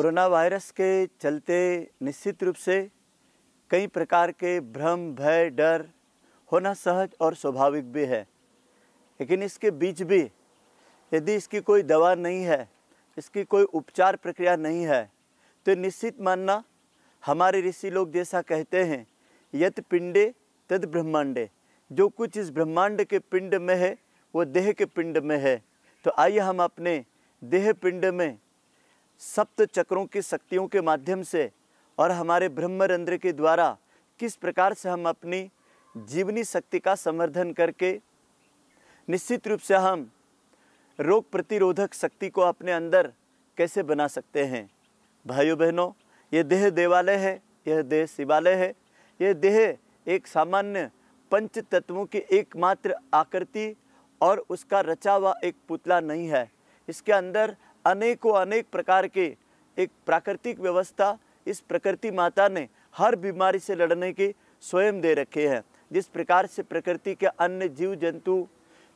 corona virus के चलते निश्चित रूप से कई प्रकार के भ्रम भय डर होना सहज और स्वाभाविक भी है लेकिन इसके बीच भी यदि इसकी कोई दवा नहीं है इसकी कोई उपचार प्रक्रिया नहीं है तो निश्चित मानना हमारे ऋषि लोग जैसा कहते हैं यत पिंडे तद ब्रह्मांडे जो कुछ इस ब्रह्मांड के पिंड में है वो देह के पिंड में है तो आइए हम अपने देह पिंड में सप्त चक्रों की शक्तियों के माध्यम से और हमारे ब्रह्मरंध्र के द्वारा किस प्रकार से हम अपनी जीवनी शक्ति का संवर्धन करके निश्चित रूप से हम रोग प्रतिरोधक शक्ति को अपने अंदर कैसे बना सकते हैं भाइयों बहनों ये देह देवालय है यह देह शिवालय है यह देह एक सामान्य पंच तत्वों की एकमात्र आकृति और उसका रचा हुआ एक पुतला नहीं है इसके अंदर अनेकों अनेक प्रकार के एक प्राकृतिक व्यवस्था इस प्रकृति माता ने हर बीमारी से लड़ने के स्वयं दे रखे हैं जिस प्रकार से प्रकृति के अन्य जीव जंतु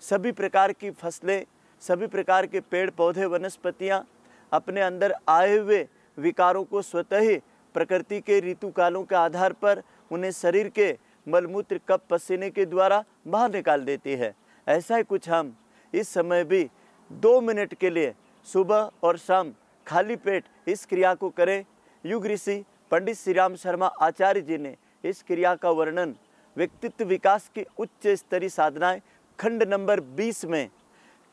सभी प्रकार की फसलें सभी प्रकार के पेड़ पौधे वनस्पतियाँ अपने अंदर आए हुए विकारों को स्वतः ही प्रकृति के ऋतु कालों के आधार पर उन्हें शरीर के मलमूत्र कप पसीने के द्वारा बाहर निकाल देती है ऐसा ही कुछ हम इस समय भी दो मिनट के लिए सुबह और शाम खाली पेट इस क्रिया को करें युग ऋषि पंडित श्री राम शर्मा आचार्य जी ने इस क्रिया का वर्णन व्यक्तित्व विकास की उच्च स्तरीय साधनाएं खंड नंबर 20 में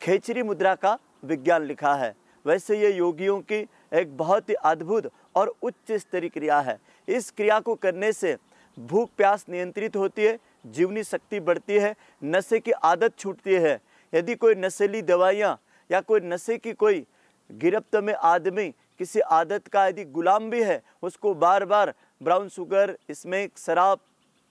खेचरी मुद्रा का विज्ञान लिखा है वैसे ये योगियों की एक बहुत ही अद्भुत और उच्च स्तरीय क्रिया है इस क्रिया को करने से भूख प्यास नियंत्रित होती है जीवनी शक्ति बढ़ती है नशे की आदत छूटती है यदि कोई नशेली दवाइयाँ या कोई नशे की कोई गिरफ्त में आदमी किसी आदत का यदि गुलाम भी है उसको बार बार ब्राउन शुगर इसमें शराब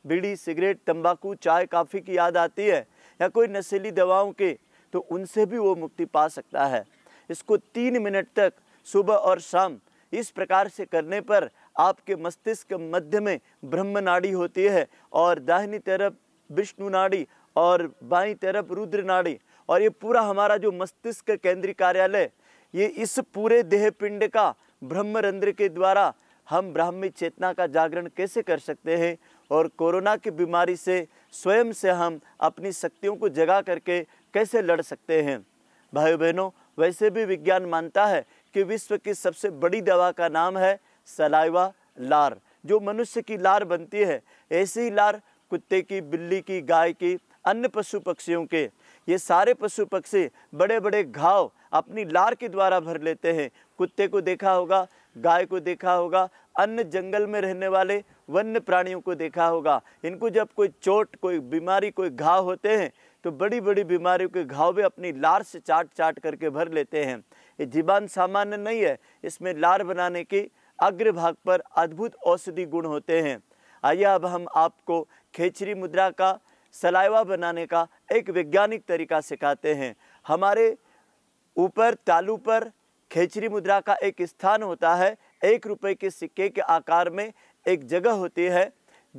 बीड़ी सिगरेट तंबाकू चाय काफ़ी की याद आती है या कोई नशीली दवाओं के तो उनसे भी वो मुक्ति पा सकता है इसको तीन मिनट तक सुबह और शाम इस प्रकार से करने पर आपके मस्तिष्क मध्य में ब्रह्म नाड़ी होती है और दाहिनी तरफ विष्णु नाड़ी और बाई तरफ रुद्र नाड़ी और ये पूरा हमारा जो मस्तिष्क केंद्रीय कार्यालय ये इस पूरे देह पिंड का ब्रह्मरंध्र के द्वारा हम ब्राह्मी चेतना का जागरण कैसे कर सकते हैं और कोरोना की बीमारी से स्वयं से हम अपनी शक्तियों को जगा करके कैसे लड़ सकते हैं भाई बहनों वैसे भी विज्ञान मानता है कि विश्व की सबसे बड़ी दवा का नाम है सलाइवा लार जो मनुष्य की लार बनती है ऐसी लार कुत्ते की बिल्ली की गाय की अन्य पशु पक्षियों के ये सारे पशु पक्षी बड़े बड़े घाव अपनी लार के द्वारा भर लेते हैं कुत्ते को देखा होगा गाय को देखा होगा अन्य जंगल में रहने वाले वन्य प्राणियों को देखा होगा इनको जब कोई चोट कोई बीमारी कोई घाव होते हैं तो बड़ी बड़ी बीमारियों के घाव भी अपनी लार से चाट चाट करके भर लेते हैं ये जीवान सामान्य नहीं है इसमें लार बनाने की अग्रभाग पर अद्भुत औषधि गुण होते हैं आइए अब हम आपको खेचरी मुद्रा का सलाइवा बनाने का एक वैज्ञानिक तरीका सिखाते हैं हमारे ऊपर तालू पर खेचरी मुद्रा का एक स्थान होता है एक रुपए के सिक्के के आकार में एक जगह होती है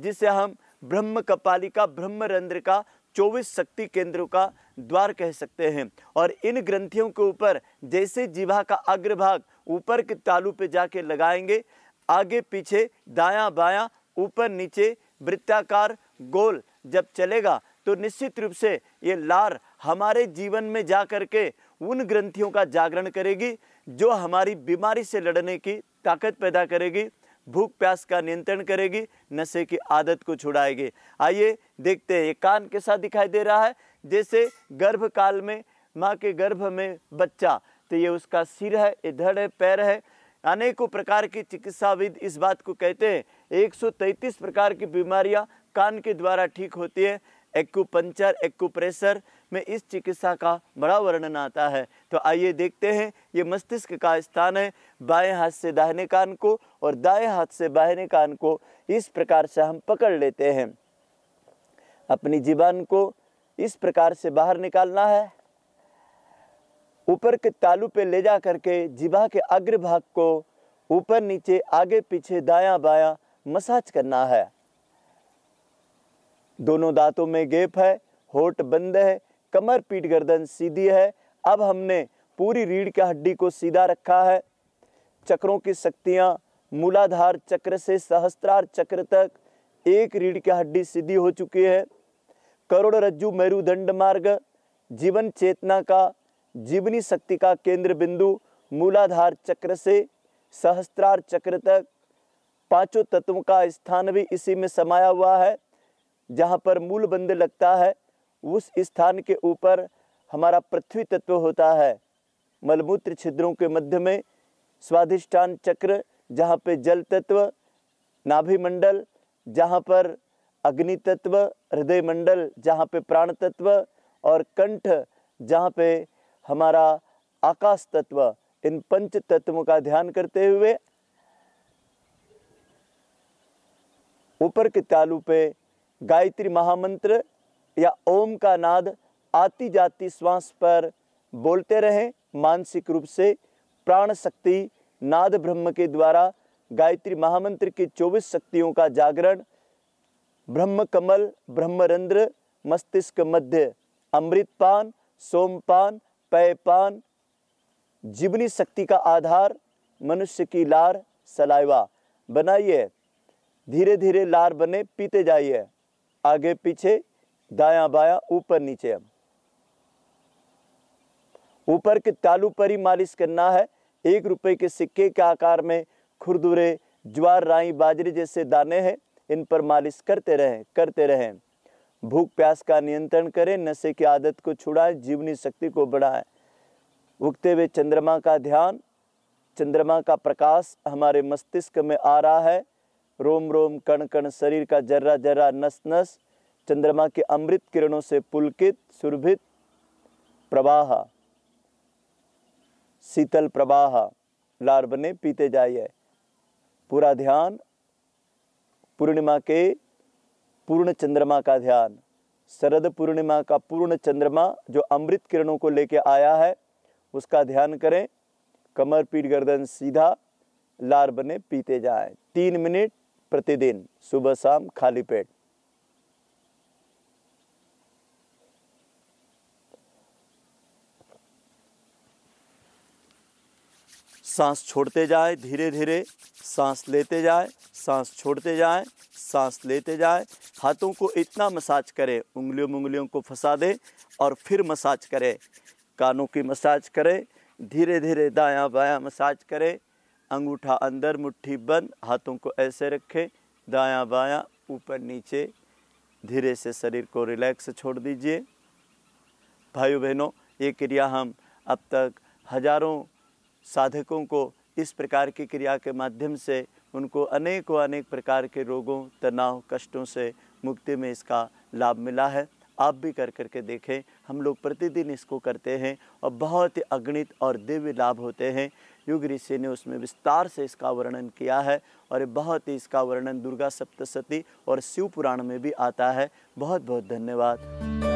जिसे हम ब्रह्म कपाली ब्रह्म रंध्र का चौबीस शक्ति केंद्रों का द्वार कह सकते हैं और इन ग्रंथियों के ऊपर जैसे जीवा का अग्रभाग ऊपर के तालू पे जाके लगाएंगे आगे पीछे दायां बायां ऊपर नीचे वृत्ताकार गोल जब चलेगा तो निश्चित रूप से ये लार हमारे जीवन में जा कर के उन ग्रंथियों का जागरण करेगी जो हमारी बीमारी से लड़ने की ताकत पैदा करेगी भूख प्यास का नियंत्रण करेगी नशे की आदत को छुड़ाएगी आइए देखते हैं ये कान के साथ दिखाई दे रहा है जैसे गर्भकाल में माँ के गर्भ में बच्चा तो ये उसका सिर है ये धड़ है पैर है अनेकों प्रकार की चिकित्साविद इस बात को कहते हैं 133 प्रकार की बीमारियां कान के द्वारा ठीक होती है एक्यूपंचर एक्यूप्रेशर में इस चिकित्सा का बड़ा वर्णन आता है तो आइए देखते हैं ये मस्तिष्क का स्थान है बाएं हाथ से दाहिने कान को और दाएं हाथ से बाहने कान को इस प्रकार से हम पकड़ लेते हैं अपनी जीवन को इस प्रकार से बाहर निकालना है ऊपर के तालू पे ले जा करके जीवा के अग्रभाग को ऊपर नीचे आगे पीछे दायां बायां मसाज करना है दोनों दांतों में गेप है होठ बंद है कमर पीठ गर्दन सीधी है अब हमने पूरी रीढ़ की हड्डी को सीधा रखा है चक्रों की शक्तियाँ मूलाधार चक्र से सहस्त्रार चक्र तक एक रीढ़ की हड्डी सीधी हो चुकी है करोड़ रज्जु मेरुदंड मार्ग जीवन चेतना का जीवनी शक्ति का केंद्र बिंदु मूलाधार चक्र से सहस्त्रार चक्र तक पांचों तत्वों का स्थान भी इसी में समाया हुआ है जहाँ पर मूल बंद लगता है उस स्थान के ऊपर हमारा पृथ्वी तत्व होता है मलमूत्र छिद्रों के मध्य में स्वाधिष्ठान चक्र जहाँ पे जल तत्व नाभिमंडल जहाँ पर अग्नि तत्व हृदय मंडल जहाँ पे प्राण तत्व और कंठ जहाँ पे हमारा आकाश तत्व इन पंच तत्वों का ध्यान करते हुए ऊपर के तालु पे गायत्री महामंत्र या ओम का नाद आती जाती श्वास पर बोलते रहें मानसिक रूप से प्राण शक्ति नाद ब्रह्म के द्वारा गायत्री महामंत्र की चौबीस शक्तियों का जागरण ब्रह्म कमल ब्रह्मरंध्र मस्तिष्क मध्य अमृतपान सोमपान पेयपान जीवनी शक्ति का आधार मनुष्य की लार सलाइवा बनाइए धीरे धीरे लार बने पीते जाइए आगे पीछे दाया बाया ऊपर नीचे हम ऊपर के तालू पर ही मालिश करना है एक रुपए के सिक्के के आकार में खुरदुरे ज्वार राई बाजरे जैसे दाने हैं इन पर मालिश करते रहें करते रहें भूख प्यास का नियंत्रण करें नशे की आदत को छुड़ाएं जीवनी शक्ति को बढ़ाएं उगते हुए चंद्रमा का ध्यान चंद्रमा का प्रकाश हमारे मस्तिष्क में आ रहा है रोम रोम कण कण शरीर का जर्रा जर्रा नस नस चंद्रमा के अमृत किरणों से पुलकित सुरभित प्रवाह शीतल प्रवाह लार बने पीते जाइए पूरा ध्यान पूर्णिमा के पूर्ण चंद्रमा का ध्यान शरद पूर्णिमा का पूर्ण चंद्रमा जो अमृत किरणों को लेके आया है उसका ध्यान करें कमर पीठ गर्दन सीधा लार बने पीते जाएं तीन मिनट प्रतिदिन सुबह शाम खाली पेट सांस छोड़ते जाए धीरे धीरे सांस लेते जाए सांस छोड़ते जाए सांस लेते जाए हाथों को इतना मसाज करें उंगलियों मुंगलियों उंगलियों को फंसा दें और फिर मसाज करें कानों की मसाज करें धीरे धीरे दायां बायां मसाज करें अंगूठा अंदर मुट्ठी बंद हाथों को ऐसे रखें दायां बायां ऊपर नीचे धीरे से शरीर को रिलैक्स छोड़ दीजिए भाइयों बहनों ये क्रिया हम अब तक हजारों साधकों को इस प्रकार की क्रिया के माध्यम से उनको अनेकों अनेक प्रकार के रोगों तनाव कष्टों से मुक्ति में इसका लाभ मिला है आप भी कर करके देखें हम लोग प्रतिदिन इसको करते हैं और बहुत ही अगणित और दिव्य लाभ होते हैं युग ऋषि ने उसमें विस्तार से इसका वर्णन किया है और बहुत ही इसका वर्णन दुर्गा सप्तशती और शिव पुराण में भी आता है बहुत बहुत धन्यवाद